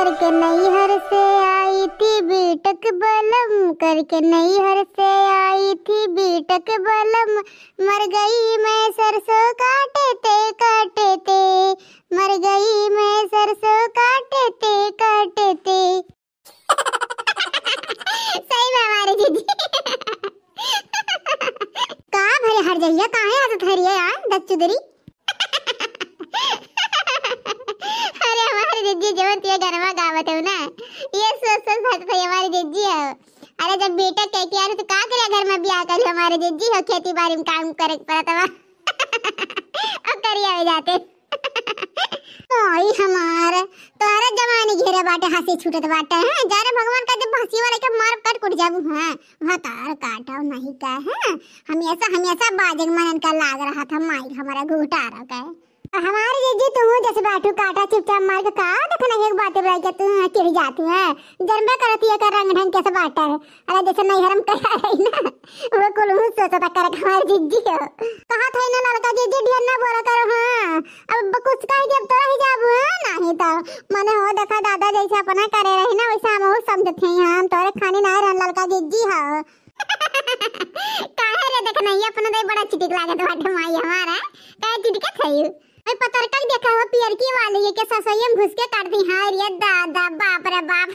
करके नई हर से आई थी बीटक बलम करके नई हर से आई थी बीटक बलम मर गई मैं सरसों काटे ते काटे ते मर गई मैं सरसों काटे ते काटे ते सही में हमारे दीदी कहाँ भरे हर जगह कहाँ है आदत हरी है यार दच्चुदरी जी जवन तिया गरवा गावत हो ना ये सोच सोच भात भाई हमारे जज्जी है अरे जब बेटा कहती यार तो का करे घर में ब्याह कर हमारे जज्जी हो खेती बारी में काम करे पड़ा तवा अब करिया हो जाते तो ही ओई तो अरे जवानी घेरे बाटे हंसी छूटत बाटे हैं जा रे भगवान का जब हंसी वाले के मार कट कुट जाबू हैं वहां तार काटाओ नहीं का है हमेशा हमेशा बाजे मनन का लाग रहा था माई हमारा घोटा रहा है हमारे ये जीत तो हो जैसे बाटू काटा चिपचाप मार के का देखना एक बात है भाई के तुम चिढ़ जाती है जन्म करती है कर रंग ढंग कैसे बाटा है अरे जैसे नहीं हरम कर रही ना वो कुल मुंह से तक कर हमारे जिज्जी हो कहां था ना लड़का जे जे ना बोला करो हां अब कुछ कह जब तो ही जाब नहीं तो मने हो देखा दादा जैसे अपना करे रही ना वैसे हम समझ थे हाँ, हम तोरे खाने ना रहन लड़का जिज्जी हो काहे रे देखना ये अपना दे तो बड़ा चिटिक लागत तो बाटे माई हमारा काहे चिटिक थई ए कल देखा हुआ की वाली है के ससुई घुस के काट दी हां रे दादा बाप रे बाप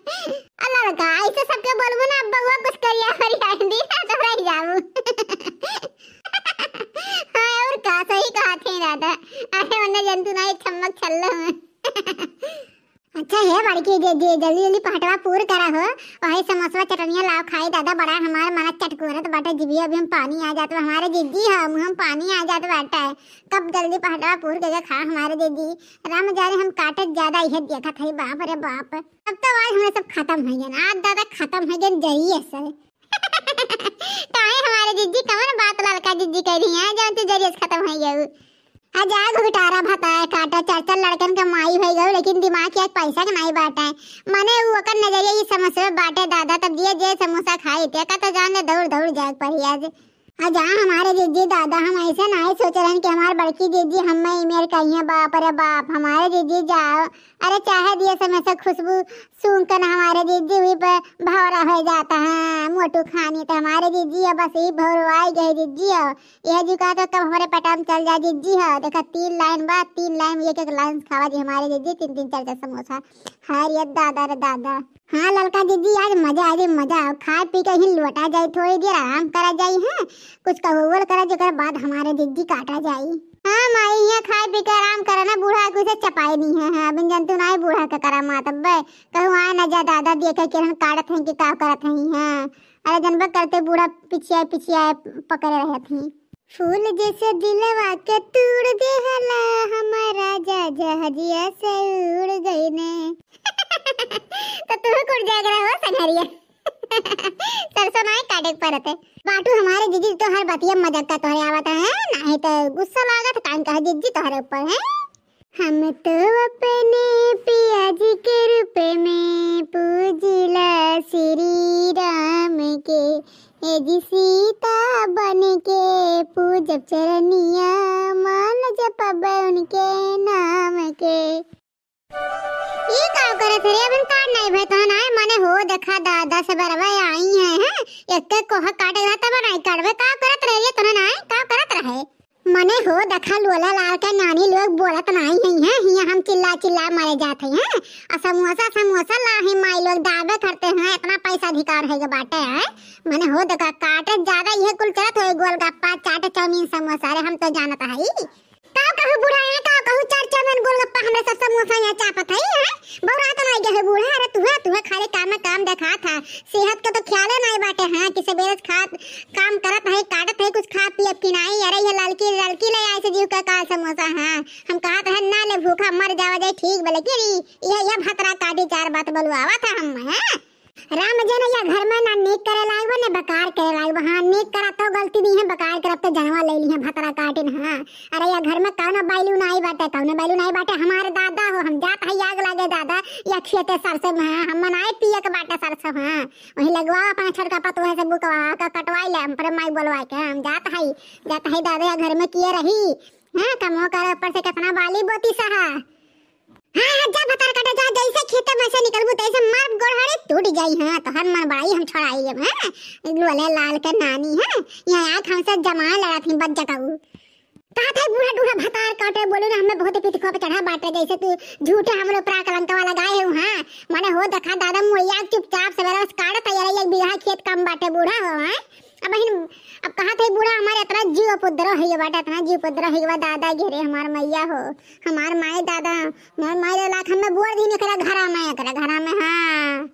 अल्लाह का ऐसे सबके बोलबो ना बउआ कुछ करिया हरि आंधी ना तो रह जाऊं हाय और का सही कहा थे दादा अरे वरना जंतु ना एक चम्मच छल्ला अच्छा है बड़की जल्दी जल्दी पहटवा पूर करा हो वही समोसा चटनिया लाओ खाई दादा बड़ा हमारा मन चटकोरत तो बाटे जीबी अभी हम पानी आ जात हमारे दीदी हम हम पानी आ जात बाटा है कब जल्दी पहटवा पूर के खा हमारे दीदी राम जाने हम काटत ज्यादा यह देखा था बाप रे बाप अब तो आज हमें सब खत्म है गया आज दादा खत्म है गया जरिए सर तो हमारे दीदी कौन बात लड़का दीदी कह रही है जानते जरिए खत्म है गया आजाद हो गिटारा काटा चर्चा लड़कन के माई भई गयो लेकिन दिमाग के पैसा के नहीं है मने वो ओकर नजरिया ई समस्या बाटे दादा तब जिया जे समोसा खाए ते का तो जान दौड़ दौड़ जाए पर आज अजा हाँ हाँ, हमारे दीदी दादा हम ऐसे ना ही सोच रहे हैं कि हमारे बड़की दीदी हम इमेर कही है बाप अरे बाप हमारे दीदी जाओ अरे चाहे दिए समय से खुशबू सूंघ कर हमारे जीजी भी भौरा हो जाता है मोटू खानी तो हमारे दीदी है बस ही भौरवाई गई दीदी है यह जी कहा तो कब हमारे पटा में चल जाए दीदी है देखा तीन लाइन बाद तीन लाइन एक एक लाइन खावा जी हमारे दीदी तीन तीन चार चार समोसा हरियत दादा रे दादा हाँ ललका दीदी आज मजा आ जाए मजा खा पी के ही लौटा जाए थोड़ी देर आराम करा जाए है हाँ। कुछ कहोवर करा जो बाद हमारे दीदी काटा जाए हाँ माई यहाँ खा पी के आराम करा ना बूढ़ा को उसे चपाई नहीं है हाँ अभी जंतु ना ही बूढ़ा का करा माता बे कहूँ आए ना जा दादा दिए कह हम काटत हैं कि का करत हैं हाँ अरे जनबा करते बूढ़ा पीछे आए पीछे आए पकड़े रहे थे फूल जैसे दिलवा के तोड़ दे हला हमारा जा जहजिया से उड़ गई ने तो तू कुड़ जाएगा हो संगरिया सरसों नाई काटे परत है बाटू हमारे जीजी तो हर बतिया मजाक का तोहरे आवत है नहीं तो गुस्सा लागत तो कान कह जीजी तोहरे ऊपर है हम तो अपने पिया जी के रूप में पूजिला श्री राम के हे जी सीता बन के पूजब चरनिया मान जपब उनके नाम के ई का करत रे अबन काट नहीं भाई तहन आए माने हो देखा दादा से बरवा आई है हैं एक कोह काटे ना तब नहीं काटबे का करत रहे ये तहन तो आए का करत रहे माने हो देखा लोला लाल के नानी लोग बोलत नहीं है हैं हिया हम चिल्ला चिल्ला मारे जाते हैं आ समोसा समोसा लाही माई लोग दावे करते हैं इतना पैसा अधिकार है के बाटे है माने हो देखा काटे ज्यादा ये कुल करत है गोलगप्पा चाट चाउमीन समोसा रे हम तो जानत है का कहो बुढ़ाया का हमरे सब सब मुसा यहाँ चापत है बौरा तो नहीं गया है बूढ़ा अरे तू है तू है खाली काम में काम देखा था सेहत का तो ख्याल नहीं बाटे हां किसे बेरस खात काम करत है काटत है कुछ खा पी अब नहीं अरे ये लड़की लड़की ले आई से जीव का का समोसा हां हम कहा था तो ना ले भूखा मर जावे जाए ठीक बले कि ये ये भतरा काटी चार बात बोलवावा था हम हैं राम जन या घर में ना नेक करे लागबो ने बकार करे लागबो हां नेक करा तो गलती नहीं है बकार करब तो जनवा ले लिया है भतरा काटिन हां अरे या घर में कौनो बाइलू नाही बाटे कौनो बाइलू नाही बाटे हमारे दादा हो हम जात है आग लागे दादा या खेते सरसे में हां हम मनाए पिए के बाटे सरसे हां वही लगवा पांच छड़ का पत वहे से बुकवा का कटवाई ले हम पर माई बोलवा के हम जात है जात है दादा या घर में किए रही हां कमो कर ऊपर से कितना बाली बोती सहा हां हाँ, जा बता काटा जा जैसे खेते में से निकलबू तैसे मार गोड़हड़े टूट जाई हां तो हर मन बाई हम छोड़ाई हम हां लोले लाल के नानी हां यहां आ खाऊ से जमा लड़ाथी बच जकाऊ कहा तो था बूढ़ा डूढ़ा भतार काटे बोले ना हमें बहुत पिटको पे चढ़ा बाटे जैसे तू झूठे हम लोग प्राक लंका लगाए हां माने हो देखा दादा मुइया चुपचाप सवेरा काट तैयार एक बिघा खेत कम बाटे बूढ़ा हो हां अब बहन अब कहा थे बूढ़ा हमारे इतना जीव पुद्र है बाटा इतना जीव पुद्र है दादा घेरे हमार मैया हो हमार माए दादा माए लाख हमें बोर दी करा घरा में करा घरा में हाँ